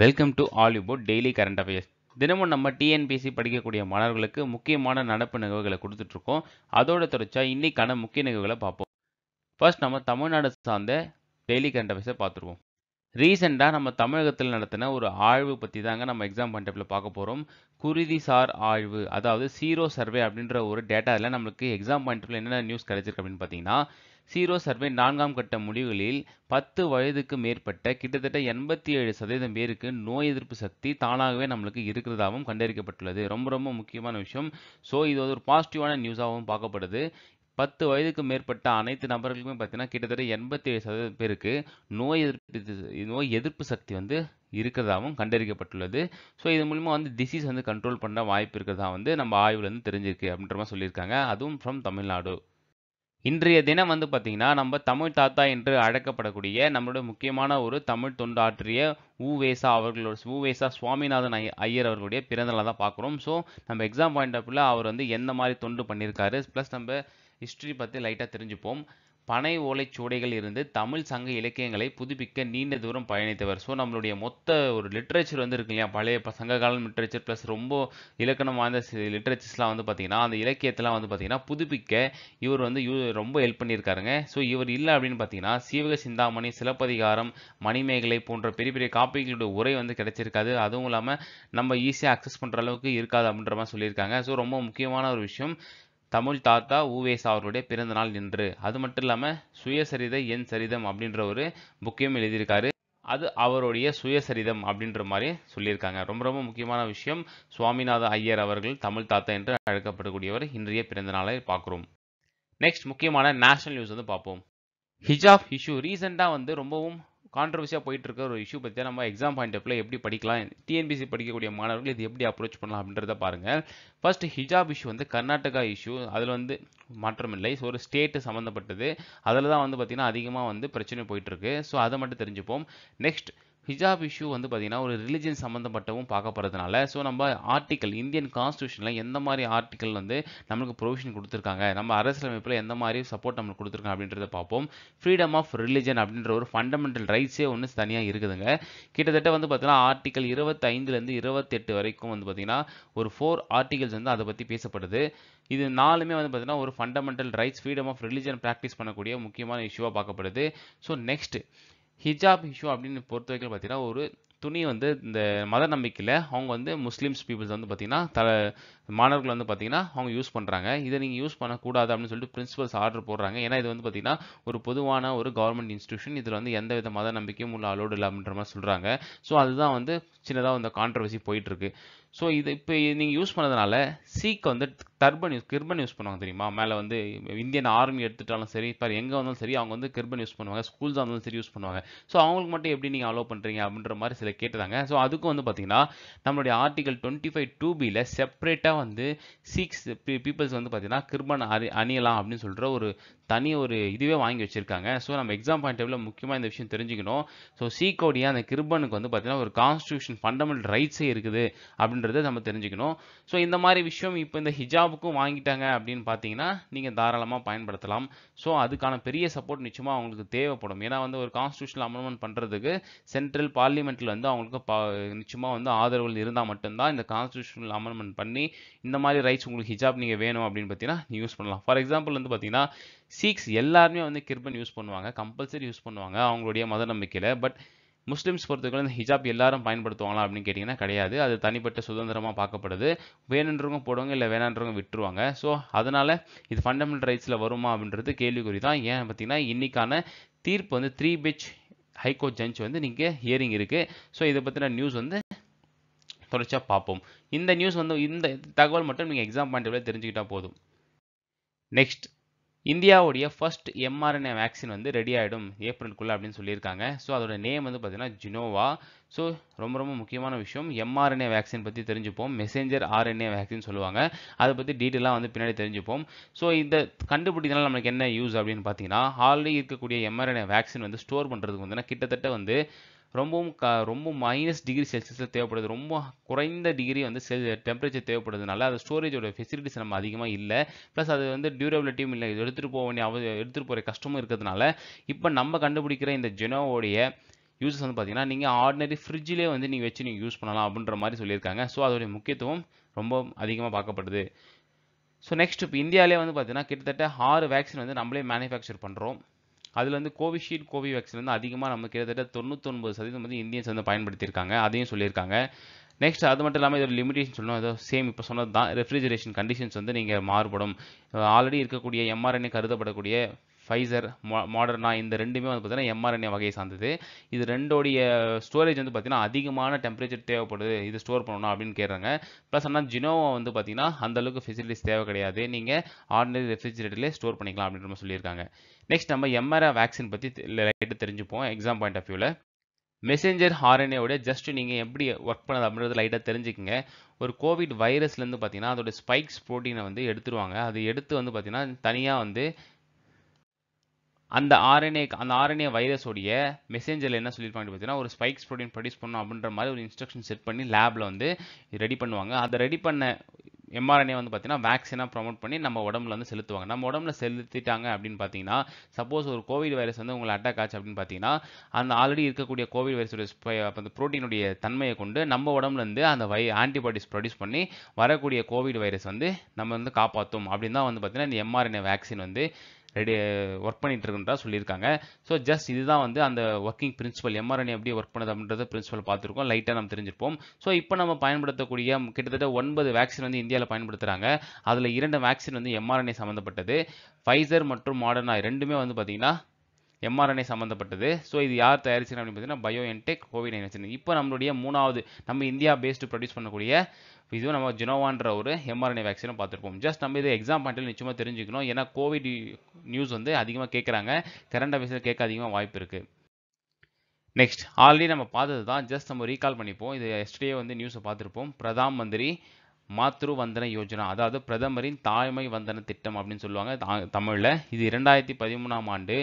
welcome to Hollywood daily current affairs தினமும் நம்ம TNPSC படிக்கக்கூடிய மாணவர்களுக்கு முக்கியமான நடப்பு நிகழ்வுகளை கொடுத்துட்ருக்கோம் அதோட தொடர்ச்சா இன்னைக்கான முக்கிய நிகழ்வுகளை பார்ப்போம் ஃபர்ஸ்ட் நம்ம தமிழ்நாடு சார்ந்த டெய்லி கரண்ட் அஃபேர்ஸை பார்த்துருவோம் ரீசெண்டாக நம்ம தமிழகத்தில் நடத்தின ஒரு ஆய்வு பற்றி தாங்க நம்ம எக்ஸாம் கண்டப்பில் பார்க்க போகிறோம் குருதிசார் ஆய்வு அதாவது சீரோ சர்வே அப்படின்ற ஒரு டேட்டாவில் நம்மளுக்கு எக்ஸாம் பாயிண்ட் என்னென்ன நியூஸ் கிடைச்சிருக்கு அப்படின்னு பார்த்தீங்கன்னா சீரோ சர்வே நான்காம் கட்ட முடிவுகளில் பத்து வயதுக்கு மேற்பட்ட கிட்டத்தட்ட எண்பத்தி ஏழு சதவீதம் பேருக்கு நோய் எதிர்ப்பு சக்தி தானாகவே நம்மளுக்கு இருக்கிறதாகவும் கண்டறிக்கப்பட்டுள்ளது ரொம்ப ரொம்ப முக்கியமான விஷயம் ஸோ இது ஒரு பாசிட்டிவான நியூஸாகவும் பார்க்கப்படுது பத்து வயதுக்கு மேற்பட்ட அனைத்து நபர்களுக்குமே பார்த்தீங்கன்னா கிட்டத்தட்ட எண்பத்தி ஏழு சதவீதம் பேருக்கு நோய் எதிர்ப்பு நோய் எதிர்ப்பு சக்தி வந்து இருக்கிறதாகவும் கண்டறிக்கப்பட்டுள்ளது ஸோ இது மூலிமா வந்து டிசீஸ் வந்து கண்ட்ரோல் பண்ண வாய்ப்பு இருக்கிறதா வந்து நம்ம ஆய்வுலேருந்து தெரிஞ்சிருக்கு அப்படின்ற மாதிரி சொல்லியிருக்காங்க அதுவும் ஃப்ரம் தமிழ்நாடு இன்றைய தினம் வந்து பார்த்திங்கன்னா நம்ம தமிழ் தாத்தா என்று அழைக்கப்படக்கூடிய நம்மளுடைய முக்கியமான ஒரு தமிழ் தொண்டாற்றிய ஊவேசா அவர்களோட ஊவேசா சுவாமிநாதன் ஐயர் அவர்களுடைய பிறந்தநாள் தான் பார்க்குறோம் ஸோ நம்ம எக்ஸாம் பாயிண்ட் ஆஃப் அவர் வந்து எந்த மாதிரி தொண்டு பண்ணியிருக்காரு ப்ளஸ் நம்ம ஹிஸ்ட்ரி பற்றி லைட்டாக தெரிஞ்சுப்போம் பனை ஓலைச்சுவடிகள் இருந்து தமிழ் சங்க இலக்கியங்களை புதுப்பிக்க நீண்ட தூரம் பயணித்தவர் ஸோ நம்மளுடைய மொத்த ஒரு லிட்ரேச்சர் வந்து இருக்கு இல்லையா பழைய சங்க காலம் லிட்ரேச்சர் ப்ளஸ் ரொம்ப இலக்கணம் வாய்ந்த லிட்ரேச்சர்ஸ்லாம் வந்து பார்த்திங்கன்னா அந்த இலக்கியத்தெல்லாம் வந்து பார்த்திங்கன்னா புதுப்பிக்க இவர் வந்து ரொம்ப ஹெல்ப் பண்ணியிருக்காருங்க ஸோ இவர் இல்லை அப்படின்னு பார்த்தீங்கன்னா சீவக சிந்தாமணி சிலப்பதிகாரம் மணிமேகலை போன்ற பெரிய பெரிய காப்பிகளுடைய உரை வந்து கிடைச்சிருக்காது அதுவும் இல்லாமல் நம்ம ஈஸியாக அக்சஸ் பண்ணுற அளவுக்கு இருக்காது அப்படின்ற மாதிரி சொல்லியிருக்காங்க ஸோ ரொம்ப முக்கியமான ஒரு விஷயம் தமிழ் தாத்தா ஊவேசா அவர்களுடைய பிறந்த நாள் என்று அது மட்டும் இல்லாமல் சுயசரிதை என் சரிதம் அப்படின்ற ஒரு புக்கையும் எழுதியிருக்காரு அது அவருடைய சுயசரிதம் அப்படின்ற மாதிரி சொல்லியிருக்காங்க ரொம்ப ரொம்ப முக்கியமான விஷயம் சுவாமிநாத ஐயர் அவர்கள் தமிழ் தாத்தா என்று அழைக்கப்படக்கூடியவர் இன்றைய பிறந்த நாளை பார்க்குறோம் நெக்ஸ்ட் முக்கியமான நேஷனல் நியூஸ் வந்து பார்ப்போம் ஹிஜாப் இஷ்யூ ரீசெண்டாக வந்து ரொம்பவும் கான்ட்ரவர்சியாக போயிட்டு இருக்க ஒரு இஷ்யூ பற்றி நம்ம எக்ஸாம் பாயிண்ட் ஆஃப்ல எப்படி படிக்கலாம் டிஎன்பிசி படிக்கக்கூடிய மாணவர்கள் இது எப்படி அப்ரோச் பண்ணலாம் அப்படின்றத பாருங்கள் ஃபர்ஸ்ட் ஹிஜாப் இஷ்யூ வந்து கர்நாடகா இஷ்யூ அதில் வந்து மாற்றம் இல்லை ஸோ ஒரு ஸ்டேட்டு சம்மந்தப்பட்டது அதில் தான் வந்து பார்த்திங்கன்னா அதிகமாக வந்து பிரச்சனை போயிட்டுருக்கு ஸோ அதை மட்டும் தெரிஞ்சுப்போம் நெக்ஸ்ட் ஹிஜாப் இஷ்யூ வந்து பார்த்திங்கன்னா ஒரு ரிலிஜன் சம்மந்தப்பட்டவும் பார்க்கப்படுறதுனால ஸோ நம்ம ஆர்டிக்கல் இந்தியன் கான்ஸ்டியூஷனில் எந்த மாதிரி ஆர்டிக்கல் வந்து நம்மளுக்கு ப்ரொவிஷன் கொடுத்துருக்காங்க நம்ம அரசியலமைப்பில் எந்த மாதிரி சப்போர்ட் நம்மளுக்கு கொடுத்துருக்காங்க அப்படின்றத பார்ப்போம் ஃப்ரீடம் ஆஃப் ரிலிஜன் அப்படின்ற ஒரு ஃபண்டமெண்டல் ரைட்ஸே ஒன்று தனியாக இருக்குதுங்க கிட்டத்தட்ட வந்து பார்த்தீங்கன்னா ஆர்டிக்கல் இருபத்தைந்துலேருந்து இருபத்தெட்டு வரைக்கும் வந்து பார்த்திங்கன்னா ஒரு ஃபோர் ஆர்டிகல்ஸ் வந்து அதை பற்றி பேசப்படுது இது நாலுமே வந்து பார்த்திங்கன்னா ஒரு fundamental rights freedom of religion practice பண்ணக்கூடிய முக்கியமான இஷ்யூவாக பார்க்கப்படுது ஸோ நெக்ஸ்ட் ஹிஜாப் இஷ்யூ அப்படின்னு பொறுத்த வரைக்கும் பார்த்தீங்கன்னா ஒரு துணி வந்து இந்த மத நம்பிக்கையில் அவங்க வந்து முஸ்லீம்ஸ் பீப்புள்ஸ் வந்து பார்த்தீங்கன்னா த மாணவர்கள் வந்து பார்த்தீங்கன்னா அவங்க யூஸ் பண்ணுறாங்க இதை நீங்கள் யூஸ் பண்ணக்கூடாது அப்படின்னு சொல்லிட்டு பிரின்சிபல்ஸ் ஆர்டர் போடுறாங்க ஏன்னா இது வந்து பார்த்தீங்கன்னா ஒரு பொதுவான ஒரு கவர்மெண்ட் இன்ஸ்டியூஷன் இதில் வந்து எந்த வித மத நம்பிக்கையும் உள்ள அலோடு இல்லை அப்படின்ற மாதிரி சொல்கிறாங்க ஸோ அதுதான் வந்து சின்னதாக அந்த கான்ட்ரவர்சி போயிட்டுருக்கு ஸோ இது இப்போ நீங்கள் யூஸ் பண்ணதுனால சீக் வந்து டர்பன் யூஸ் கிர்பன் யூஸ் பண்ணுவாங்க தெரியுமா மேலே வந்து இந்தியன் ஆர்மி எடுத்துட்டாலும் சரி இப்போ எங்கே வந்தாலும் சரி அவங்க வந்து கிர்பன் யூஸ் பண்ணுவாங்க ஸ்கூல்ஸாக இருந்தாலும் சரி யூஸ் பண்ணுவாங்க ஸோ அவங்களுக்கு மட்டும் எப்படி நீங்கள் அலோவ் பண்ணுறீங்க அப்படின்ற மாதிரி சில கேட்டுறாங்க ஸோ அதுக்கும் வந்து பார்த்தீங்கன்னா நம்மளுடைய ஆர்டிகல் டுவெண்ட்டி ஃபைவ் டூ பியில் செப்பரேட்டாக வந்து சீக்ஸ் பீப்புள்ஸ் வந்து பார்த்தீங்கன்னா கிருபன் அறி அணியலாம் அப்படின்னு சொல்கிற ஒரு தனி ஒரு இதுவே வாங்கி வச்சுருக்காங்க ஸோ நம்ம எக்ஸாம் பாயிண்ட் டேபிளில் முக்கியமாக இந்த விஷயம் தெரிஞ்சுக்கணும் ஸோ கோடியா அந்த கிருபனுக்கு வந்து பார்த்திங்கன்னா ஒரு கான்ஸ்டியூஷன் ஃபண்டமெண்டல் ரைட்ஸே இருக்குது அப்படின்றத நம்ம தெரிஞ்சுக்கணும் ஸோ இந்த மாதிரி விஷயம் இப்போ இந்த ஹிஜாபுக்கும் வாங்கிட்டாங்க அப்படின்னு பார்த்தீங்கன்னா நீங்கள் தாராளமாக பயன்படுத்தலாம் ஸோ அதுக்கான பெரிய சப்போர்ட் நிச்சயமாக அவங்களுக்கு தேவைப்படும் ஏன்னா வந்து ஒரு கான்ஸ்டியூஷன் அமெண்ட்மெண்ட் பண்ணுறதுக்கு சென்ட்ரல் பார்லிமெண்ட்டில் வந்து அவங்களுக்கு பா நிச்சயமாக வந்து ஆதரவுகள் இருந்தால் மட்டும்தான் இந்த கான்ஸ்டியூஷனல் அமெண்ட்மெண்ட் பண்ணி இந்த மாதிரி ரைட்ஸ் உங்களுக்கு ஹிஜாப் நீங்கள் வேணும் அப்படின்னு பார்த்தீங்கன்னா யூஸ் பண்ணலாம் ஃபார் எக்ஸாம்பிள் வந்து பார்த்தீங்கன்னா சீக்ஸ் எல்லாருமே வந்து கிர்பன் யூஸ் பண்ணுவாங்க கம்பல்சரி யூஸ் பண்ணுவாங்க அவங்களுடைய மத நம்பிக்கையில் பட் முஸ்லீம்ஸ் பொறுத்தவரைக்கும் இந்த ஹிஜாப் எல்லாரும் பயன்படுத்துவாங்களா அப்படின்னு கேட்டிங்கன்னா கிடையாது அது தனிப்பட்ட சுதந்திரமாக பார்க்கப்படுது வேணுன்றவங்க போடுவாங்க இல்லை வேணான்றவங்க விட்டுருவாங்க ஸோ அதனால் இது ஃபண்டமெண்டல் ரைட்ஸில் வருமா அப்படின்றது கேள்விக்குறி தான் ஏன் பார்த்திங்கன்னா இன்றைக்கான தீர்ப்பு வந்து த்ரீ பெச் ஹைகோர்ட் ஜட்ஜ் வந்து நீங்கள் ஹியரிங் இருக்குது ஸோ இதை பற்றின நியூஸ் வந்து தொடர்ச்சியாக பார்ப்போம் இந்த நியூஸ் வந்து இந்த தகவல் மட்டும் நீங்கள் எக்ஸாம் பாயிண்ட் தெரிஞ்சுக்கிட்டால் போதும் நெக்ஸ்ட் இந்தியாவுடைய ஃபர்ஸ்ட் எம்ஆர்என்ஏ வேக்சின் வந்து ரெடி ஆகிடும் ஏப்ரலுக்குள்ளே அப்படின்னு சொல்லியிருக்காங்க ஸோ அதோட நேம் வந்து பார்த்தீங்கன்னா ஜினோவா ஸோ ரொம்ப ரொம்ப முக்கியமான விஷயம் எம்ஆர்என்ஏ வேக்சின் பற்றி தெரிஞ்சுப்போம் மெசேஞ்சர் ஆர்என்ஏ வேக்சின் சொல்லுவாங்க அதை பற்றி டீட்டெயிலாக வந்து பின்னாடி தெரிஞ்சுப்போம் ஸோ இந்த கண்டுபிடிக்கிறதுனால நம்மளுக்கு என்ன யூஸ் அப்படின்னு பார்த்தீங்கன்னா ஆல்ரெடி இருக்கக்கூடிய எம்ஆர்என்ஏ வேக்சின் வந்து ஸ்டோர் பண்ணுறதுக்கு வந்து கிட்டத்தட்ட வந்து ரொம்பவும் க ரொம்ப மைனஸ் டிகிரி செல்சியஸில் தேவைப்படுது ரொம்ப குறைந்த டிகிரி வந்து செல் டெம்பரேச்சர் தேவைப்படுறதுனால அது ஸ்டோரேஜோட ஃபெசிலிட்டிஸ் நம்ம அதிகமாக இல்லை ப்ளஸ் அது வந்து டியூரபிலிட்டியும் இல்லை இது எடுத்துகிட்டு போக வேண்டிய அவ எடுத்துகிட்டு போகிற கஷ்டமும் இருக்கிறதுனால இப்போ நம்ம கண்டுபிடிக்கிற இந்த ஜெனோவோடைய யூஸஸ் வந்து பார்த்தீங்கன்னா நீங்கள் ஆர்டினரி ஃப்ரிட்ஜிலே வந்து நீங்கள் வச்சு நீங்கள் யூஸ் பண்ணலாம் அப்படின்ற மாதிரி சொல்லியிருக்காங்க ஸோ அதோடைய முக்கியத்துவம் ரொம்ப அதிகமாக பார்க்கப்படுது ஸோ நெக்ஸ்ட் இப்போ இந்தியாவிலே வந்து பார்த்தீங்கன்னா கிட்டத்தட்ட ஆறு வேக்சின் வந்து நம்மளே மேனுஃபேக்சர் பண்ணுறோம் அதில் வந்து கோவிஷீல்டு கோவிவேக்ஸ் வந்து அதிகமாக நம்ம கிட்டத்தட்ட தொண்ணூத்தொன்பது சதவீதம் வந்து இந்தியன்ஸ் வந்து பயன்படுத்தியிருக்காங்க அதையும் சொல்லியிருக்காங்க நெக்ஸ்ட் அது மட்டும் இல்லாமல் இதோட லிமிடேஷன் சொல்லணும் ஏதோ சேம் இப்போ சொன்னது தான் ரெஃப்ரிஜரேஷன் கண்டிஷன்ஸ் வந்து நீங்கள் மாறுபடும் ஆல்ரெடி இருக்கக்கூடிய எம்ஆர்என்ஏ கருதப்படக்கூடிய ஃபைசர் மாடர்னா இந்த ரெண்டுமே வந்து பார்த்தீங்கன்னா எம்ஆர்என்ஏ வகையை சார்ந்தது இது ரெண்டோடைய ஸ்டோரேஜ் வந்து பார்த்தீங்கன்னா அதிகமான டெம்பரேச்சர் தேவைப்படுது இது ஸ்டோர் பண்ணணும் அப்படின்னு கேட்குறாங்க ப்ளஸ் ஆனால் ஜினோவா வந்து பார்த்தீங்கன்னா அந்தளவுக்கு ஃபெசிலிட்டிஸ் தேவை கிடையாது நீங்கள் ஆர்டினரி ரெஃப்ரிஜிரேட்டர்லேயே ஸ்டோர் பண்ணிக்கலாம் அப்படின்ற மாதிரி சொல்லியிருக்காங்க நெக்ஸ்ட் நம்ம எம்ஆர்ஆ வேக்சின் பற்றி லைட்டு தெரிஞ்சுப்போம் எக்ஸாம் பாயிண்ட் ஆஃப் வியூவில் மெசேஞ்சர் ஹார்என்ஏவோட ஜஸ்ட் நீங்கள் எப்படி ஒர்க் பண்ணது அப்படின்றது லைட்டாக தெரிஞ்சுக்கங்க ஒரு கோவிட் வைரஸ்லேருந்து பார்த்தீங்கன்னா அதோட ஸ்பைக்ஸ் ப்ரோட்டீனை வந்து எடுத்துருவாங்க அது எடுத்து வந்து பார்த்தீங்கன்னா தனியாக வந்து அந்த ஆர்என்ஏ அந்த ஆர்என்ஏ வைரஸோடைய மெசேஞ்சரில் என்ன சொல்லியிருப்பாங்க பார்த்தீங்கன்னா ஒரு ஸ்பைக்ஸ் ப்ரோட்டீன் ப்ரொடியூஸ் பண்ணணும் அப்படின்ற மாதிரி ஒரு இன்ஸ்ட்ரக்ஷன் செட் பண்ணி லேபில் வந்து ரெடி பண்ணுவாங்க அதை ரெடி பண்ண எம்ஆர்என்ஏ வந்து பார்த்தீங்கன்னா வேக்சினாக ப்ரொமோட் பண்ணி நம்ம உடம்புல வந்து செலுத்துவாங்க நம்ம உடம்புல செலுத்திட்டாங்க அப்படின்னு பார்த்தீங்கன்னா சப்போஸ் ஒரு கோவிட் வைரஸ் வந்து உங்களை அட்டாக் ஆச்சு அப்படின்னு பார்த்தீங்கன்னா அந்த ஆல்ரெடி இருக்கக்கூடிய கோவிட் வைரஸுடைய அந்த ப்ரோட்டீனுடைய தன்மையை கொண்டு நம்ம உடம்புலேருந்து அந்த வை ஆன்டிபாடிஸ் ப்ரொடியூஸ் பண்ணி வரக்கூடிய கோவிட் வைரஸ் வந்து நம்ம வந்து காப்பாற்றும் அப்படின்னு தான் வந்து பார்த்தீங்கன்னா இந்த எம்ஆர்என்ஏ வேக்சின் வந்து ரெடி ஒர்க் பண்ணிகிட்டு இருக்குன்றா சொல்லியிருக்காங்க ஸோ ஜஸ்ட் இதுதான் வந்து அந்த ஒர்க்கிங் பிரின்சிபல் எம்ஆர்என்ஏ எப்படி ஒர்க் பண்ணுது அப்படின்றத பிரின்சிபல் பார்த்துருக்கோம் லைட்டாக நம்ம தெரிஞ்சிருப்போம் ஸோ இப்போ நம்ம பயன்படுத்தக்கூடிய கிட்டத்தட்ட ஒன்பது வேக்சின் வந்து இந்தியாவில் பயன்படுத்துகிறாங்க அதில் இரண்டு வேக்சின் வந்து எம்ஆர்என்ஏ சம்மந்தப்பட்டது ஃபைசர் மற்றும் மாடர்னா ரெண்டுமே வந்து பார்த்திங்கன்னா எம்ஆர்என்ஏ சம்மந்தப்பட்டது ஸோ இது யார் தயாரிச்சு அப்படின்னு பார்த்தீங்கன்னா பயோ என்டெக் கோவிட் நைன்டீன் இப்போ நம்மளுடைய மூணாவது நம்ம இந்தியா பேஸ்டு ப்ரொடியூஸ் பண்ணக்கூடிய இதுவும் நம்ம ஜினோவான்ற ஒரு எம்ஆர்என்ஏ வேக்சினை பார்த்துருப்போம் ஜஸ்ட் நம்ம இது எக்ஸாம் பாயிண்டில் நிச்சயமாக தெரிஞ்சுக்கணும் ஏன்னா கோவிட் நியூஸ் வந்து அதிகமாக கேட்குறாங்க கரண்ட் அஃபேர்ஸில் கேட்க அதிகமாக வாய்ப்பு இருக்குது நெக்ஸ்ட் ஆல்ரெடி நம்ம பார்த்தது தான் ஜஸ்ட் நம்ம ரீகால் பண்ணிப்போம் இது எஸ்டே வந்து நியூஸை பார்த்துருப்போம் பிரதான் மந்திரி மாத்ரு வந்தன யோஜனா அதாவது பிரதமரின் தாய்மை வந்தன திட்டம் அப்படின்னு சொல்லுவாங்க தமிழில் இது இரண்டாயிரத்தி பதிமூணாம் ஆண்டு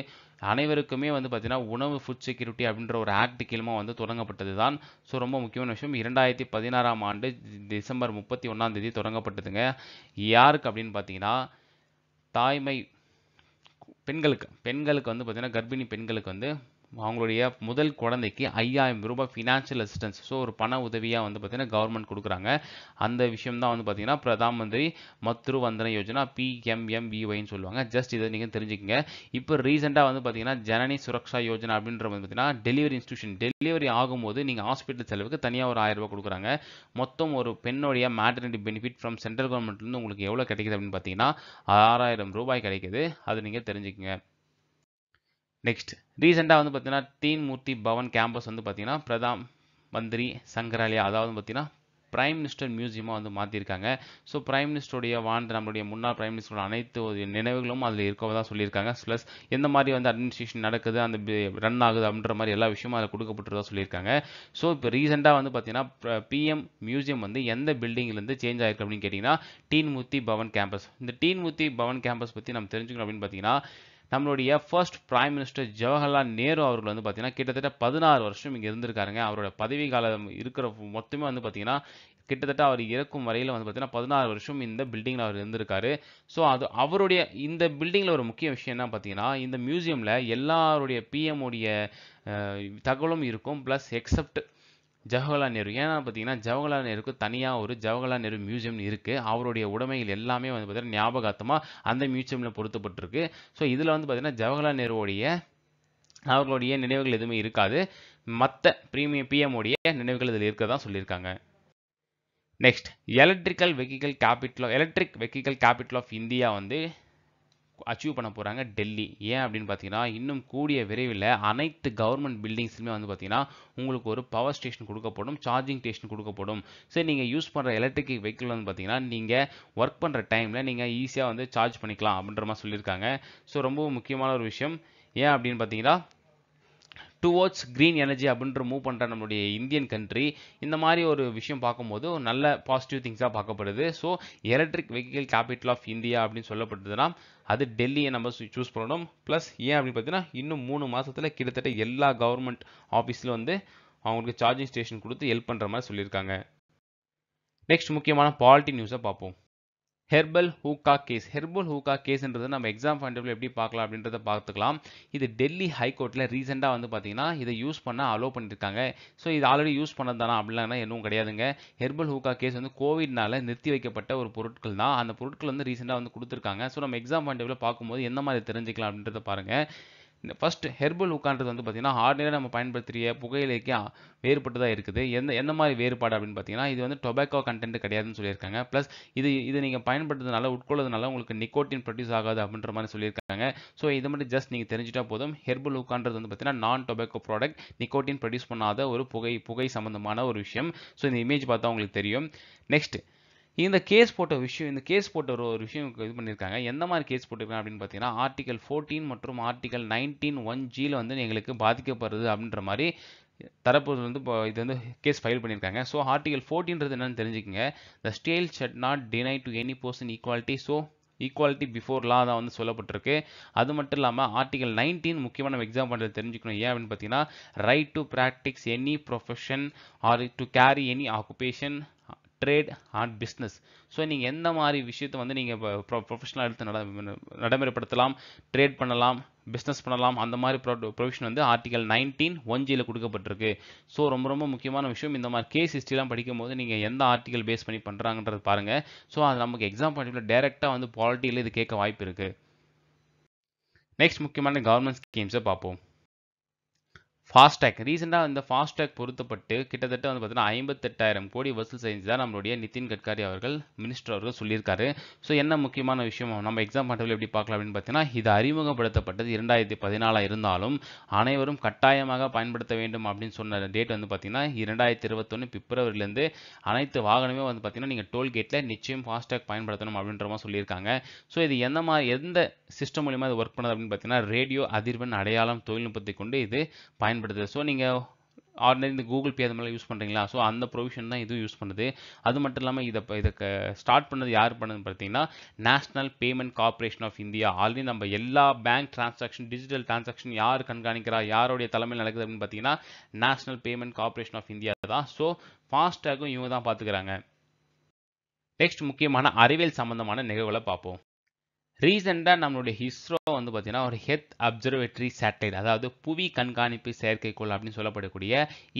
அனைவருக்குமே வந்து பார்த்தீங்கன்னா உணவு ஃபுட் செக்யூரிட்டி அப்படின்ற ஒரு ஆக்ட் கீழமாக வந்து தொடங்கப்பட்டது தான் ஸோ ரொம்ப முக்கியமான விஷயம் இரண்டாயிரத்தி பதினாறாம் ஆண்டு டிசம்பர் முப்பத்தி ஒன்றாம் தேதி தொடங்கப்பட்டதுங்க யாருக்கு அப்படின்னு பார்த்தீங்கன்னா தாய்மை பெண்களுக்கு பெண்களுக்கு வந்து பார்த்தீங்கன்னா கர்ப்பிணி பெண்களுக்கு வந்து அவங்களுடைய முதல் குழந்தைக்கு ஐயாயிரம் ரூபாய் ஃபினான்ஷியல் அசிஸ்டன்ஸ் ஸோ ஒரு பண உதவியாக வந்து பார்த்திங்கன்னா கவர்மெண்ட் கொடுக்குறாங்க அந்த விஷயம் தான் வந்து பார்த்திங்கன்னா பிரதான் மந்திரி மத்ரு வந்தன யோஜனா பிஎம்எம்விஒய்னு சொல்லுவாங்க ஜஸ்ட் இதை நீங்கள் தெரிஞ்சுக்கங்க இப்போ ரீசெண்டாக வந்து பார்த்திங்கன்னா ஜனனி சுரக்ஷா யோஜனா அப்படின்ற வந்து பார்த்திங்கன்னா டெலிவரி இன்ஸ்டியூஷன் டெலிவரி ஆகும்போது நீங்கள் ஹாஸ்பிட்டல் செலவுக்கு தனியாக ஒரு ஆயிரரூபா கொடுக்குறாங்க மொத்தம் ஒரு பெண்ணுடைய மேட்டர்னிட்டி பெனிஃபிட் ஃப்ரம் சென்ட்ரல் கவர்மெண்ட்லேருந்து உங்களுக்கு எவ்வளோ கிடைக்குது அப்படின்னு பார்த்தீங்கன்னா ஆறாயிரம் ரூபாய் கிடைக்குது அது நீங்கள் தெரிஞ்சுக்கங்க நெக்ஸ்ட் ரீசெண்டாக வந்து பார்த்தீங்கன்னா தீன்மூர்த்தி பவன் கேம்பஸ் வந்து பார்த்தீங்கன்னா பிரதாம் மந்திரி சங்கராலயா அதாவது பார்த்தீங்கன்னா பிரைம் மினிஸ்டர் மியூசியமாக வந்து மாற்றிருக்காங்க ஸோ பிரைம் மினிஸ்டருடைய வாழ்ந்த நம்மளுடைய முன்னாள் பிரைம் மினிஸ்டரோட அனைத்து நினைவுகளும் அதில் இருக்கவதாக சொல்லியிருக்காங்க ப்ளஸ் எந்த மாதிரி வந்து அட்மினிஸ்ட்ரேஷன் நடக்குது அந்த ரன் ஆகுது அப்படின்ற மாதிரி எல்லா விஷயமும் அதில் கொடுக்கப்பட்டுருதா சொல்லியிருக்காங்க ஸோ இப்போ ரீசெண்டாக வந்து பார்த்தீங்கன்னா பிஎம் மியூசியம் வந்து எந்த பில்டிங்லேருந்து சேஞ்ச் ஆயிருக்கு அப்படின்னு கேட்டிங்கன்னா டீன்முத்தி பவன் கேம்பஸ் இந்த டீன்முத்தி பவன் கேம்பஸ் பற்றி நம்ம தெரிஞ்சுக்கணும் அப்படின்னு பார்த்தீங்கன்னா நம்மளுடைய first prime minister Jawaharlal Nehru அவர்கள் வந்து பார்த்தீங்கன்னா கிட்டத்தட்ட பதினாறு வருஷம் இங்கே இருந்திருக்காருங்க அவரோட பதவி காலம் இருக்கிற மொத்தமே வந்து பார்த்தீங்கன்னா கிட்டத்தட்ட அவர் இறக்கும் வரையில் வந்து பார்த்தீங்கன்னா பதினாறு வருஷம் இந்த பில்டிங்கில் அவர் இருந்திருக்காரு ஸோ அது அவருடைய இந்த பில்டிங்கில் ஒரு முக்கிய விஷயம் என்ன பார்த்தீங்கன்னா இந்த மியூசியமில் எல்லாருடைய பிஎம்முடைய தகவலும் இருக்கும் ப்ளஸ் எக்ஸப்ட் ஜவஹர்லால் நேரு ஏன்னா பார்த்தீங்கன்னா ஜவஹர்லால் நேருக்கு தனியாக ஒரு ஜவஹர்லால் நேரு மியூசியம் இருக்குது அவருடைய உடைமைகள் எல்லாமே வந்து பார்த்தீங்கன்னா ஞாபகார்த்தமாக அந்த மியூசியமில் பொருத்தப்பட்டிருக்கு ஸோ இதில் வந்து பார்த்திங்கன்னா ஜவஹர்லால் நேருடைய அவர்களுடைய நினைவுகள் எதுவுமே இருக்காது மற்ற பிரீமியம் பிஎம்ஓடைய நினைவுகள் இதில் இருக்க தான் சொல்லியிருக்காங்க next electrical vehicle capital electric vehicle capital of India வந்து அச்சீவ் பண்ண போகிறாங்க டெல்லி ஏன் அப்படின்னு பார்த்தீங்கன்னா இன்னும் கூடிய விரைவில் அனைத்து கவர்மெண்ட் பில்டிங்ஸுமே வந்து பார்த்தீங்கன்னா உங்களுக்கு ஒரு பவர் ஸ்டேஷன் கொடுக்கப்படும் சார்ஜிங் ஸ்டேஷன் கொடுக்கப்படும் சரி நீங்கள் யூஸ் பண்ணுற எலக்ட்ரிக் வெஹிக்கிள் வந்து பார்த்தீங்கன்னா நீங்கள் ஒர்க் பண்ணுற டைமில் நீங்கள் ஈஸியாக வந்து சார்ஜ் பண்ணிக்கலாம் அப்படின்ற மாதிரி சொல்லியிருக்காங்க ஸோ ரொம்ப முக்கியமான ஒரு விஷயம் ஏன் அப்படின்னு பார்த்தீங்கன்னா டுவோர்ட்ஸ் க்ரீன் எனர்ஜி அப்படின்ற மூவ் பண்ணுற நம்மளுடைய இந்தியன் கண்ட்ரி இந்த மாதிரி ஒரு விஷயம் பார்க்கும்போது ஒரு நல்ல பாசிட்டிவ் திங்ஸாக பார்க்கப்படுது so electric vehicle capital of India அப்படின்னு சொல்லப்பட்டதுன்னா அது டெல்லியை நம்ம சூஸ் பண்ணணும் ப்ளஸ் ஏன் அப்படின்னு பார்த்தீங்கன்னா இன்னும் மூணு மாதத்தில் கிட்டத்தட்ட எல்லா கவர்மெண்ட் ஆஃபீஸில் வந்து அவங்களுக்கு சார்ஜிங் ஸ்டேஷன் கொடுத்து ஹெல்ப் பண்ணுற மாதிரி சொல்லியிருக்காங்க நெக்ஸ்ட் முக்கியமான பாலிட்டி நியூஸை பார்ப்போம் herbal hookah case herbal hookah கேஸ்ன்றது நம்ம எக்ஸாம் பாயிண்ட் எப்படி பார்க்கலாம் அப்படின்றத பார்த்துக்கலாம் இது டெல்லி ஹைகோர்ட்டில் ரீசெண்டாக வந்து பார்த்தீங்கன்னா இதை யூஸ் பண்ண அலோவ் பண்ணியிருக்காங்க ஸோ இது ஆல்ரெடி யூஸ் தானே அப்படிலாம் எதுவும் கிடையாதுங்க ஹெர்பல் ஹூக்கா கேஸ் வந்து கோவிட்னால நிறுத்தி வைக்கப்பட்ட ஒரு பொருட்கள் தான் அந்த பொருட்கள் வந்து ரீசெண்டாக வந்து கொடுத்துருக்காங்க ஸோ நம்ம எக்ஸாம் பாயிண்ட் பார்க்கும்போது எந்த மாதிரி தெரிஞ்சுக்கலாம் அப்படின்றத பாருங்கள் இந்த ஃபஸ்ட் ஹெர்பல் உட்கான்றது வந்து பார்த்திங்கன்னா ஆர்டினரி நம்ம பயன்படுத்திய பயன்படுத்துகிற வேறுபட்டு தான் இருக்குது எந்த எந்த மாதிரி வேறுபாடு அப்படின்னு பார்த்தீங்கன்னா இது வந்து டொபாக்கோ கண்டென்ட் கிடையாதுன்னு சொல்லியிருக்காங்க ப்ளஸ் இது இது நீங்கள் பயன்படுத்துறதுனால உட்கொள்ளதுனால உங்களுக்கு நிக்கோட்டின் ப்ரொடியூஸ் ஆகாது அப்படின்ற மாதிரி சொல்லியிருக்காங்க ஸோ இது மட்டும் ஜஸ்ட் நீங்கள் தெரிஞ்சிட்டா போதும் ஹெர்பல் உட்கான்றது வந்து பார்த்தீங்கன்னா நான் டொபாக்கோ ப்ராடக்ட் நிக்கோட்டின் ப்ரொடியூஸ் பண்ணாத ஒரு புகை புகை சம்மந்தமான ஒரு விஷயம் ஸோ இந்த இமேஜ் பார்த்தா உங்களுக்கு தெரியும் நெக்ஸ்ட்டு இந்த கேஸ் போட்ட விஷயம் இந்த கேஸ் போட்ட ஒரு விஷயம் இது பண்ணியிருக்காங்க எந்த மாதிரி கேஸ் போட்டிருக்காங்க அப்படின்னு பார்த்தீங்கன்னா ஆர்டிகல் ஃபோர்டீன் மற்றும் ஆர்டிகல் நைன்டீன் ஒன் ஜியில் வந்து எங்களுக்கு பாதிக்கப்படுது அப்படின்ற மாதிரி தரப்பு வந்து இப்போ இது வந்து கேஸ் ஃபைல் பண்ணியிருக்காங்க ஸோ ஆர்டிகல் ஃபோர்டீன்றது என்னன்னு தெரிஞ்சுக்கங்க the state shall not deny to any person equality so equality before law தான் வந்து சொல்லப்பட்டிருக்கு அது மட்டும் இல்லாமல் ஆர்டிகல் நைன்டீன் முக்கியமாக நம்ம எக்ஸாம் பண்ணுறது தெரிஞ்சுக்கணும் ஏன் அப்படின்னு பார்த்தீங்கன்னா right to practice any profession or to carry any occupation trade on business so நீங்கள் எந்த மாதிரி விஷயத்தை வந்து நீங்கள் ப்ரொ ப்ரொஃபஷனலாக எடுத்து நட நடைமுறைப்படுத்தலாம் ட்ரேட் பண்ணலாம் பிஸ்னஸ் பண்ணலாம் அந்த மாதிரி ப்ரொ ப்ரொவிஷன் வந்து ஆர்டிகல் நைன்டீன் ஒன் ஜியில் கொடுக்கப்பட்டிருக்கு ஸோ ரொம்ப ரொம்ப முக்கியமான விஷயம் இந்த மாதிரி கேஸ் ஹிஸ்ட்ரிலாம் படிக்கும்போது நீங்கள் எந்த ஆர்டிகல் பேஸ் பண்ணி பண்ணுறாங்கன்றது பாருங்கள் ஸோ அது நமக்கு எக்ஸாம் பாயிண்ட் டேரெக்டாக வந்து பாலிட்டியில் இது கேட்க வாய்ப்பு இருக்குது நெக்ஸ்ட் முக்கியமான கவர்மெண்ட் ஸ்கீம்ஸை பார்ப்போம் ஃபாஸ்டேக் ரீசெண்டாக இந்த ஃபாஸ்டேக் பொருத்தப்பட்டு கிட்டத்தட்ட வந்து பார்த்தீங்கன்னா ஐம்பத்தெட்டாயிரம் கோடி வசூல் தான் நம்மளுடைய நிதின் கட்காரி அவர்கள் மினிஸ்டர் அவர்கள் சொல்லியிருக்காரு ஸோ என்ன முக்கியமான விஷயம் நம்ம எக்ஸாம் பாட்டில் எப்படி பார்க்கலாம் அப்படின்னு பார்த்தீங்கன்னா இது அறிமுகப்படுத்தப்பட்டது இரண்டாயிரத்தி பதினாலாக இருந்தாலும் அனைவரும் கட்டாயமாக பயன்படுத்த வேண்டும் அப்படின்னு சொன்ன டேட் வந்து பார்த்தீங்கன்னா இரண்டாயிரத்தி இருபத்தொன்று பிப்ரவரிலேருந்து அனைத்து வாகனமே வந்து பார்த்தீங்கன்னா நீங்கள் டோல்கேட்டில் நிச்சயம் ஃபாஸ்டேக் பயன்படுத்தணும் அப்படின்ற மாதிரி சொல்லியிருக்காங்க ஸோ இது எந்த மாதிரி எந்த சிஸ்டம் மூலியமாக இது ஒர்க் பண்ணுது அப்படின்னு பார்த்தீங்கன்னா ரேடியோ அதிர்வெண் அடையாளம் தொழில்நுட்பத்தை கொண்டு இது பயன் பயன்படுது ஸோ நீங்கள் ஆர்டினரி இந்த கூகுள் பே அது மாதிரிலாம் யூஸ் பண்ணுறீங்களா ஸோ அந்த ப்ரொவிஷன் தான் இதுவும் யூஸ் பண்ணுது அது மட்டும் இல்லாமல் இதை இதை ஸ்டார்ட் பண்ணது யார் பண்ணது பார்த்தீங்கன்னா national payment corporation of India already நம்ம எல்லா பேங்க் டிரான்சாக்ஷன் டிஜிட்டல் டிரான்சாக்ஷன் யார் கண்காணிக்கிறா யாருடைய தலைமையில் நடக்குது அப்படின்னு பார்த்தீங்கன்னா national payment corporation of India தான் ஸோ ஃபாஸ்டாகும் இவங்க தான் பார்த்துக்கிறாங்க நெக்ஸ்ட் முக்கியமான அறிவியல் சம்பந்தமான நிகழ்வுகளை பார்ப்போம் ரீசெண்டாக நம்மளுடைய ஹிஸ்ரோ வந்து பார்த்தீங்கன்னா ஒரு ஹெத் அப்சர்வேட்டரி சேட்டலைட் அதாவது புவி கண்காணிப்பு செயற்கைக்கோள் அப்படின்னு சொல்லப்படக்கூடிய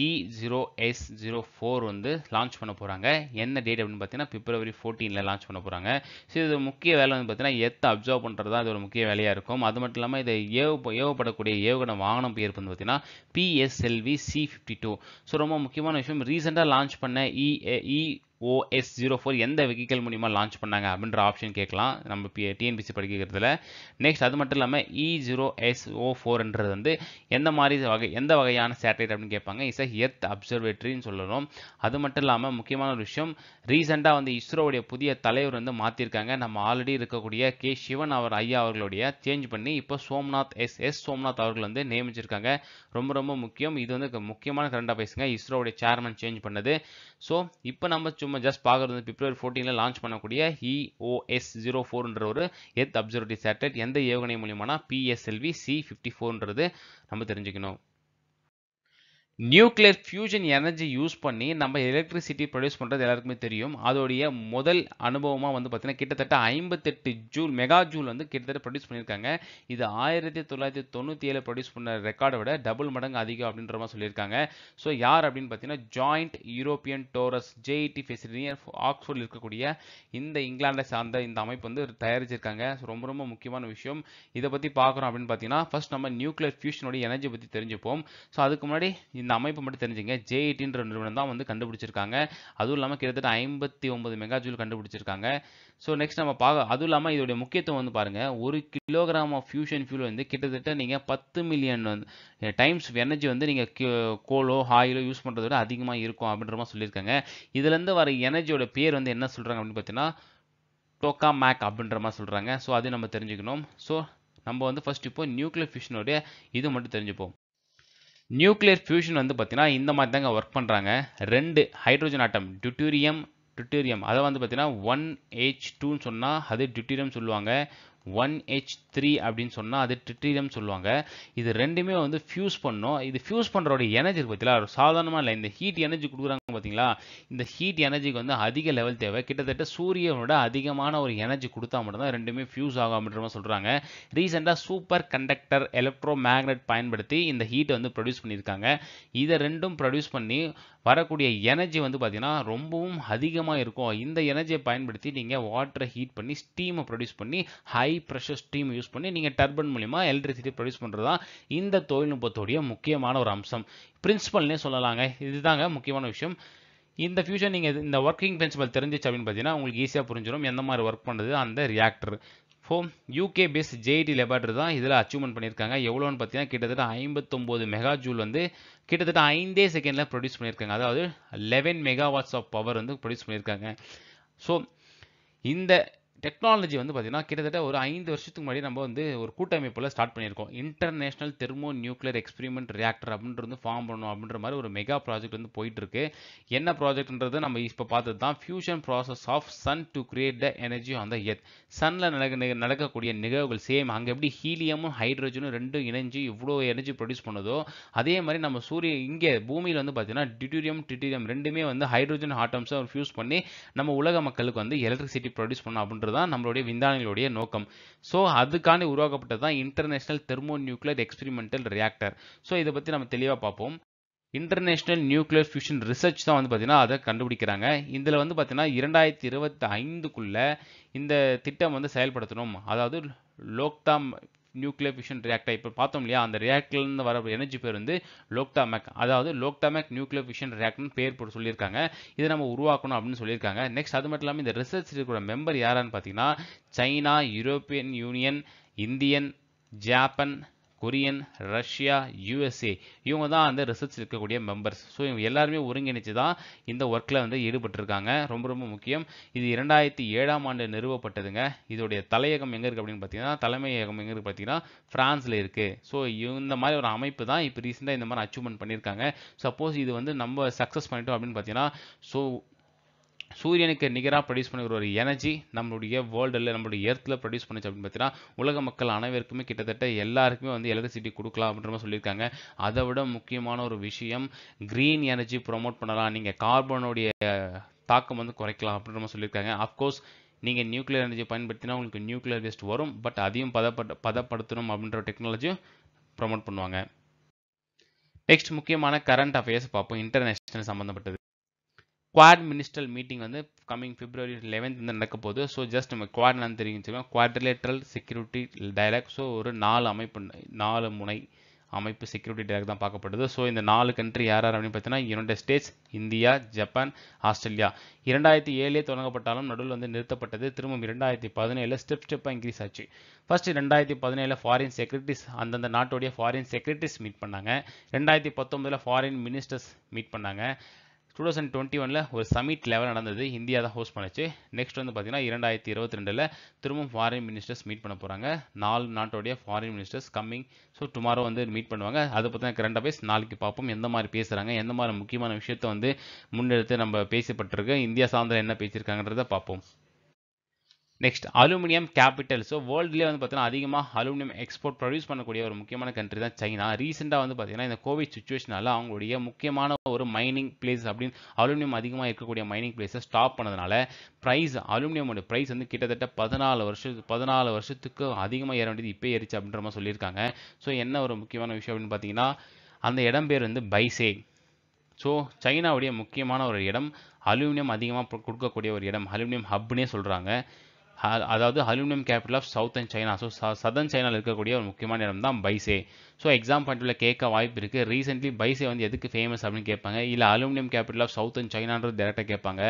E zero S zero four வந்து லான்ச் பண்ண போகிறாங்க என்ன டேட் அப்படின்னு பார்த்தீங்கன்னா பிப்ரவரி ஃபோர்டீனில் லான்ச் பண்ண போகிறாங்க ஸோ இது முக்கிய வேலை வந்து பார்த்தீங்கன்னா எத்தை அப்சர்வ் பண்ணுறது தான் இது ஒரு முக்கிய வேலையாக இருக்கும் அது மட்டும் இல்லாமல் இதை ஏவ ஏவப்படக்கூடிய ஏவுகணை வாகனம் பேர் வந்து பார்த்தீங்கன்னா PSLV C fifty two so ரொம்ப முக்கியமான விஷயம் ரீசெண்டாக லான்ச் பண்ண E e, e OS zero four எந்த வெஹிக்கல் மூலிமா லான்ச் பண்ணாங்க அப்படின்ற ஆப்ஷன் கேட்கலாம் நம்ம பி டிஎன்பிசி படிக்கிறதுல நெக்ஸ்ட் அது மட்டும் இல்லாமல் E e zero S O ஃபோர்ன்றது வந்து எந்த மாதிரி வகை எந்த வகையான சேட்டலைட் அப்படின்னு கேட்பாங்க இஸ் எ எர்த் அப்சர்வேட்டரின்னு சொல்லணும் அது மட்டும் இல்லாமல் முக்கியமான ஒரு விஷயம் ரீசெண்டாக வந்து இஸ்ரோவுடைய புதிய தலைவர் வந்து மாற்றிருக்காங்க நம்ம ஆல்ரெடி இருக்கக்கூடிய கே சிவன் அவர் ஐயா அவர்களுடைய சேஞ்ச் பண்ணி இப்போ சோம்நாத் எஸ் எஸ் சோம்நாத் அவர்கள் வந்து நியமிச்சிருக்காங்க ரொம்ப ரொம்ப முக்கியம் இது வந்து முக்கியமான கரண்டாக பேசுங்க இஸ்ரோவுடைய சேர்மன் சேஞ்ச் பண்ணது ஸோ இப்போ நம்ம சும்மா ஜஸ்ட் பார்க்குறது பிப்ரவரி ஃபோர்டீனில் லான்ச் பண்ணக்கூடிய இஓஎஸ் ஜீரோ ஃபோர்ன்ற ஒரு எர்த் அப்சர்வட்டி சேட்டலைட் எந்த ஏவுகணை மூலியமானா பிஎஸ்எல்வி சி ஃபிஃப்டி ஃபோர்ன்றது நம்ம தெரிஞ்சுக்கணும் நியூக்ளியர் ஃபியூஷன் எனர்ஜி யூஸ் பண்ணி நம்ம எலக்ட்ரிசிட்டி ப்ரொடியூஸ் பண்ணுறது எல்லாருக்குமே தெரியும் அதோடைய முதல் அனுபவமாக வந்து பார்த்திங்கன்னா கிட்டத்தட்ட ஐம்பத்தெட்டு ஜூல் மெகா ஜூல் வந்து கிட்டத்தட்ட ப்ரொடியூஸ் பண்ணியிருக்காங்க இது ஆயிரத்தி தொள்ளாயிரத்தி தொண்ணூற்றி ஏழு ப்ரொடியூஸ் பண்ண ரெக்கார்டை விட டபுள் மடங்கு அதிகம் அப்படின்ற மாதிரி சொல்லியிருக்காங்க ஸோ யார் அப்படின்னு பார்த்தீங்கன்னா joint European torus JET facility ஆக்ஸ்போர்டில் இருக்கக்கூடிய இந்த இங்கிலாண்டை சார்ந்த இந்த அமைப்பு வந்து தயாரிச்சிருக்காங்க ரொம்ப ரொம்ப முக்கியமான விஷயம் இதை பற்றி பார்க்குறோம் அப்படின்னு பார்த்தீங்கன்னா ஃபஸ்ட் நம்ம நியூக்ளியர் ஃபியூஷனோட எனர்ஜி பற்றி தெரிஞ்சுப்போம் ஸோ அதுக்கு முன்னாடி இந்த அமைப்பு மட்டும் தெரிஞ்சுங்க எயிட்டின்ற நிறுவனம் தான் வந்து கண்டுபிடிச்சிருக்காங்க அதுவும் இல்லாமல் கிட்டத்தட்ட ஐம்பத்தி ஒன்பது மெகா ஜூல் கண்டுபிடிச்சிருக்காங்க ஸோ நெக்ஸ்ட் நம்ம பார்க்க அதுவும் இல்லாமல் இதோடைய முக்கியத்துவம் வந்து பாருங்கள் ஒரு கிலோகிராம் ஆஃப் ஃபியூஷன் ஃபியூல் வந்து கிட்டத்தட்ட நீங்கள் பத்து மில்லியன் வந்து டைம்ஸ் எனர்ஜி வந்து நீங்கள் கோலோ ஹாயிலோ யூஸ் பண்ணுறத விட அதிகமாக இருக்கும் அப்படின்ற மாதிரி சொல்லியிருக்காங்க இதுலேருந்து வர எனர்ஜியோட பேர் வந்து என்ன சொல்கிறாங்க அப்படின்னு பார்த்தீங்கன்னா டோக்கா மேக் அப்படின்ற மாதிரி சொல்கிறாங்க ஸோ அதையும் நம்ம தெரிஞ்சுக்கணும் ஸோ நம்ம வந்து ஃபஸ்ட் இப்போ நியூக்ளியர் ஃபியூஷனுடைய இது மட்டும் தெரிஞ்சுப்போம் நியூக்ளியர் ஃபியூஷன் வந்து பார்த்திங்கன்னா இந்த மாதிரி தாங்க ஒர்க் பண்ணுறாங்க ரெண்டு ஹைட்ரோஜன் ஆட்டம் டியூட்டீரியம் டியூட்டீரியம் அதை வந்து பார்த்திங்கன்னா ஒன் ஹெச் டூன்னு சொன்னால் அது டியூட்டூரியம் சொல்லுவாங்க ஒன் ஹெச் த்ரீ அப்படின்னு சொன்னால் அது ட்ரிட்ரியம் சொல்லுவாங்க இது ரெண்டுமே வந்து ஃபியூஸ் பண்ணோம் இது ஃபியூஸ் பண்ணுறோட எனர்ஜி பார்த்தீங்களா சாதாரணமாக இல்லை இந்த ஹீட் எனர்ஜி கொடுக்குறாங்க பார்த்தீங்களா இந்த ஹீட் எனர்ஜிக்கு வந்து அதிக லெவல் தேவை கிட்டத்தட்ட சூரியனோட அதிகமான ஒரு எனர்ஜி கொடுத்தா மட்டும்தான் ரெண்டுமே ஃபியூஸ் ஆகும் அப்படின்ற மாதிரி சொல்கிறாங்க ரீசெண்டாக சூப்பர் கண்டக்டர் எலக்ட்ரோ மேக்னெட் பயன்படுத்தி இந்த ஹீட்டை வந்து ப்ரொடியூஸ் பண்ணியிருக்காங்க இதை ரெண்டும் ப்ரொடியூஸ் பண்ணி வரக்கூடிய எனர்ஜி வந்து பார்த்திங்கன்னா ரொம்பவும் அதிகமாக இருக்கும் இந்த எனர்ஜியை பயன்படுத்தி நீங்கள் வாட்டரை ஹீட் பண்ணி ஸ்டீமை ப்ரொடியூஸ் பண்ணி ஹை ப்ரெஷர் ஸ்டீம் யூஸ் பண்ணி நீங்கள் டர்பன் மூலிமா எலக்ட்ரிசிட்டி ப்ரொடியூஸ் பண்ணுறது தான் இந்த தொழில்நுட்பத்துடைய முக்கியமான ஒரு அம்சம் பிரின்சிபல்னே சொல்லலாங்க இதுதாங்க முக்கியமான விஷயம் இந்த ஃபியூச்சர் நீங்கள் இந்த ஒர்க்கிங் பிரின்சிபல் தெரிஞ்சிச்சு அப்படின்னு பார்த்தீங்கன்னா உங்களுக்கு ஈஸியாக புரிஞ்சிடும் எந்த மாதிரி ஒர்க் பண்ணுறது அந்த reactor home UK base JET laboratory தான் இதில் அச்சீவ்மெண்ட் பண்ணியிருக்காங்க எவ்வளோன்னு பார்த்தீங்கன்னா கிட்டத்தட்ட ஐம்பத்தொம்போது மெகா ஜூல் வந்து கிட்டத்தட்ட ஐந்தே செகண்டில் ப்ரொடியூஸ் பண்ணியிருக்காங்க அதாவது லெவன் மெகாவாட்ஸ் ஆஃப் பவர் வந்து ப்ரொடியூஸ் பண்ணியிருக்காங்க ஸோ இந்த டெக்னாலஜி வந்து பார்த்திங்கன்னா கிட்டத்தட்ட ஒரு ஐந்து வருஷத்துக்கு முன்னாடி நம்ம வந்து ஒரு கூட்டமைப்பில் ஸ்டார்ட் பண்ணியிருக்கோம் international thermo nuclear experiment reactor அப்படின்றது ஃபார்ம் பண்ணணும் அப்படின்ற மாதிரி ஒரு மெகா ப்ராஜெக்ட் வந்து போயிட்டுருக்கு என்ன ப்ராஜெக்ட்ன்றது நம்ம இப்போ பார்த்தது தான் fusion process of sun to create the energy on the earth சனில் நடக்க நடக்கக்கூடிய நிகழ்வுகள் சேம் அங்கே எப்படி ஹீலியமும் ஹைட்ரஜனும் ரெண்டும் இணைஞ்சு இவ்வளோ எனர்ஜி ப்ரொடியூஸ் பண்ணதோ அதே மாதிரி நம்ம சூரிய இங்கே பூமியில் வந்து பார்த்திங்கன்னா டியூட்டீரியம் டியூட்டீரியம் ரெண்டுமே வந்து ஹைட்ரஜன் ஆட்டம்ஸை ஃபியூஸ் பண்ணி நம்ம உலக மக்களுக்கு வந்து எலக்ட்ரிசிட்டி ப்ரொடியூஸ் பண்ணணும் அப்படின்றது அப்படிங்கிறது தான் நம்மளுடைய விஞ்ஞானிகளுடைய நோக்கம் ஸோ அதுக்காண்டி உருவாக்கப்பட்டது தான் international thermo nuclear experimental reactor so இதை பற்றி நம்ம தெளிவாக பார்ப்போம் இன்டர்நேஷனல் நியூக்ளியர் ஃபியூஷன் ரிசர்ச் தான் வந்து பார்த்திங்கன்னா அதை கண்டுபிடிக்கிறாங்க இதில் வந்து பார்த்திங்கன்னா இரண்டாயிரத்தி இருபத்தி ஐந்துக்குள்ளே இந்த திட்டம் வந்து செயல்படுத்தணும் அதாவது லோக்தாம் நியூக்ளியர் ஃபிஷன் ரியாக்டர் இப்போ பார்த்தோம் இல்லையா அந்த ரியாக்டர்லேருந்து வர எனர்ஜி பேர் வந்து லோக்டாமேக் அதாவது லோக்டாமேக் நியூக்ளியர் ஃபிஷன் ரியாக்டர்னு பேர் போட்டு சொல்லியிருக்காங்க இதை நம்ம உருவாக்கணும் அப்படின்னு சொல்லியிருக்காங்க நெக்ஸ்ட் அது மட்டும் இல்லாமல் இந்த ரிசர்ச் இருக்கிற மெம்பர் யாரான்னு பார்த்தீங்கன்னா China European union Indian Japan Korean Russia USA இவங்க தான் அந்த ரிசர்ச் இருக்கக்கூடிய மெம்பர்ஸ் ஸோ இவங்க எல்லாருமே ஒருங்கிணைச்சு தான் இந்த ஒர்க்கில் வந்து ஈடுபட்டிருக்காங்க ரொம்ப ரொம்ப முக்கியம் இது இரண்டாயிரத்தி ஏழாம் ஆண்டு நிறுவப்பட்டதுங்க இதோடைய தலையகம் எங்கே இருக்குது அப்படின்னு பார்த்தீங்கன்னா தலைமையகம் எங்கே இருக்குது பார்த்தீங்கன்னா ஃப்ரான்ஸில் இருக்குது ஸோ இந்த மாதிரி ஒரு அமைப்பு தான் இப்போ ரீசெண்டாக இந்த மாதிரி அச்சீவ்மெண்ட் பண்ணியிருக்காங்க சப்போஸ் இது வந்து நம்ம சக்ஸஸ் பண்ணிட்டோம் அப்படின்னு பார்த்தீங்கன்னா ஸோ சூரியனுக்கு நிகராக ப்ரொடியூஸ் பண்ணுற ஒரு எனர்ஜி நம்மளுடைய வேர்ல்டில் நம்மளுடைய எர்த்தில் ப்ரொடியூஸ் பண்ணுச்சு அப்படின்னு பார்த்தீங்கன்னா உலக மக்கள் அனைவருக்குமே கிட்டத்தட்ட எல்லாருக்குமே வந்து எலக்ட்ரிசிட்டி கொடுக்கலாம் அப்படின்ற மாதிரி சொல்லியிருக்காங்க அதை விட முக்கியமான ஒரு விஷயம் க்ரீன் எனர்ஜி ப்ரொமோட் பண்ணலாம் நீங்கள் கார்பனுடைய தாக்கம் வந்து குறைக்கலாம் அப்படின்ற மாதிரி சொல்லியிருக்காங்க அஃப்கோர்ஸ் நீங்கள் நியூக்ளியர் எனர்ஜி பயன்படுத்தினா உங்களுக்கு நியூக்ளியர் வேஸ்ட் வரும் பட் அதையும் பதப்பட பதப்படுத்தணும் அப்படின்ற டெக்னாலஜியும் ப்ரொமோட் பண்ணுவாங்க நெக்ஸ்ட் முக்கியமான கரண்ட் அஃபேர்ஸ் பார்ப்போம் இன்டர்நேஷனல் சம்மந்தப்பட்டது குவாட் மினிஸ்டர் மீட்டிங் வந்து கம்மிங் பிப்ரவரி லெவன்த் வந்து நடக்க போகுது ஸோ ஜஸ்ட் நம்ம நான் தெரிஞ்சுக்கோங்க குவாட்ரிலேட்ரல் செக்யூரிட்டி டைலாக் ஸோ ஒரு நாலு அமைப்பு நாலு முனை அமைப்பு செக்யூரிட்டி டைலாக் தான் பார்க்கப்படுது ஸோ இந்த நாலு கண்ட்ரி யார் யார் அப்படின்னு பார்த்தீங்கன்னா United States India Japan Australia இரண்டாயிரத்தி ஏழே தொடங்கப்பட்டாலும் நடுவில் வந்து நிறுத்தப்பட்டது திரும்பவும் இரண்டாயிரத்தி பதினேழில் ஸ்டெப் ஸ்டெப்பாக இன்க்ரீஸ் ஆச்சு ஃபர்ஸ்ட் ரெண்டாயிரத்தி பதினேழில் ஃபாரின் செக்ரட்டரிஸ் அந்தந்த நாட்டுடைய ஃபாரின் செக்ரட்டரிஸ் மீட் பண்ணாங்க ரெண்டாயிரத்தி பத்தொன்பதில் ஃபாரின் மினிஸ்டர்ஸ் மீட் பண்ணாங்க டூ தௌசண்ட் டுவெண்ட்டி ஒனில் ஒரு சமிட் லெவல் நடந்தது இந்தியா தான் ஹோஸ்ட் பண்ணுச்சு நெக்ஸ்ட் வந்து பார்த்திங்கன்னா இரண்டாயிரத்தி இருபத்தி ரெண்டில் திரும்பவும் ஃபாரின் மினிஸ்டர்ஸ் மீட் பண்ண போகிறாங்க நாலு நாட்டோடைய foreign ministers coming so tomorrow வந்து மீட் பண்ணுவாங்க அதை பார்த்தீங்கன்னா கரண்ட் அஃபேர்ஸ் நாளைக்கு பார்ப்போம் எந்த மாதிரி பேசுகிறாங்க எந்த மாதிரி முக்கியமான விஷயத்தை வந்து முன்னெடுத்து நம்ம பேசப்பட்டிருக்கு இந்தியா சார்ந்த என்ன பேசியிருக்காங்கன்றதை பார்ப்போம் நெக்ஸ்ட் அலுமினியம் கேபிட்டல் ஸோ வேர்ல்டுலேயே வந்து பார்த்தீங்கன்னா அதிகமாக அலுமினியம் எக்ஸ்போர்ட் ப்ரொடியூஸ் பண்ணக்கூடிய ஒரு முக்கியமான கண்ட்ரி தான் சைனா ரீசெண்டாக வந்து பார்த்தீங்கன்னா இந்த கோவிட் சுச்சுவேஷனால் அவங்களுடைய முக்கியமான ஒரு மைனிங் பிளேஸ் அப்படின்னு அலுமினியம் அதிகமாக இருக்கக்கூடிய மைனிங் பிளேஸை ஸ்டாப் பண்ணதுனால ப்ரைஸ் அலுமினியமோட ப்ரைஸ் வந்து கிட்டத்தட்ட பதினாலு வருஷத்துக்கு பதினாலு வருஷத்துக்கு அதிகமாக ஏற வேண்டியது இப்போ ஏறிச்சு அப்படின்ற மாதிரி சொல்லியிருக்காங்க ஸோ என்ன ஒரு முக்கியமான விஷயம் அப்படின்னு பார்த்தீங்கன்னா அந்த இடம் பேர் வந்து பைசே ஸோ சைனாவுடைய முக்கியமான ஒரு இடம் அலுமினியம் அதிகமாக கொடுக்கக்கூடிய ஒரு இடம் அலுமினியம் ஹப்னே சொல்கிறாங்க அதாவது aluminium capital of south and China so southern சைனாவில் இருக்கக்கூடிய ஒரு முக்கியமான இடம் தான் பைசே ஸோ எக்ஸாம் பாயிண்ட்ல கேட்க வாய்ப்பு இருக்குது ரீசென்ட்லி பைசே வந்து எதுக்கு ஃபேமஸ் அப்படின்னு கேட்பாங்க இல்லை aluminium capital of south and சைனான்றது டேரெக்டாக கேட்பாங்க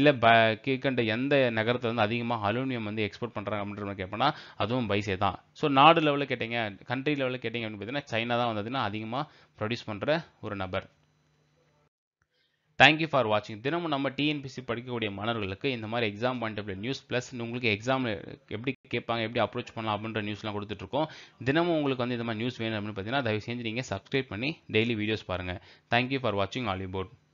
இல்லை ப கீழ்கண்ட எந்த நகரத்தில் வந்து அதிகமாக அலுமினியம் வந்து எக்ஸ்போர்ட் பண்ணுறாங்க அப்படின்ற மாதிரி அதுவும் பைசே தான் ஸோ நாடு லெவலில் கேட்டீங்க கண்ட்ரி லெவலில் கேட்டிங்க அப்படின்னு பார்த்தீங்கன்னா சைனா தான் வந்து அதிகமாக ப்ரொடியூஸ் பண்ணுற ஒரு நபர் தேங்க்யூ ஃபார் வாட்சிங் தினமும் நம்ம டிஎன்பிசி படிக்கக்கூடிய மாணவர்களுக்கு இந்த மாதிரி எக்ஸாம் பாயிண்ட் நியூஸ் ப்ளஸ் உங்களுக்கு எக்ஸாம் எப்படி கேட்பாங்க எப்படி அப்ரோச் பண்ணலாம் அப்படின்ற நியூஸ்லாம் கொடுத்துட்ருக்கோம் தினமும் உங்களுக்கு வந்து இந்த மாதிரி நியூஸ் வேணும் அப்படின்னு பார்த்தீங்கன்னா தயவு செஞ்சு நீங்கள் சப்ஸ்கிரைப் பண்ணி டெய்லி வீடியோஸ் பாருங்கள் தேங்க்யூ ஃபார் வாட்சிங் ஆலிபோர்ட்